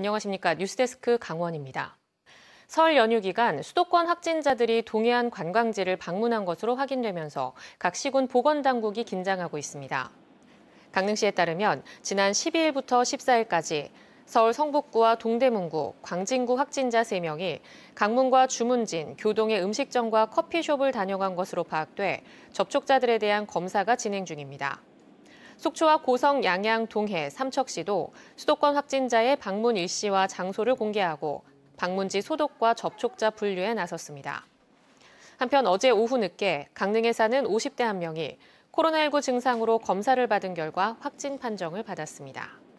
안녕하십니까. 뉴스데스크 강원입니다. 설 연휴 기간 수도권 확진자들이 동해안 관광지를 방문한 것으로 확인되면서 각 시군 보건당국이 긴장하고 있습니다. 강릉시에 따르면 지난 12일부터 14일까지 서울 성북구와 동대문구, 광진구 확진자 3명이 강문과 주문진, 교동의 음식점과 커피숍을 다녀간 것으로 파악돼 접촉자들에 대한 검사가 진행 중입니다. 속초와 고성, 양양, 동해, 삼척시도 수도권 확진자의 방문 일시와 장소를 공개하고 방문지 소독과 접촉자 분류에 나섰습니다. 한편 어제 오후 늦게 강릉에 사는 50대 한 명이 코로나19 증상으로 검사를 받은 결과 확진 판정을 받았습니다.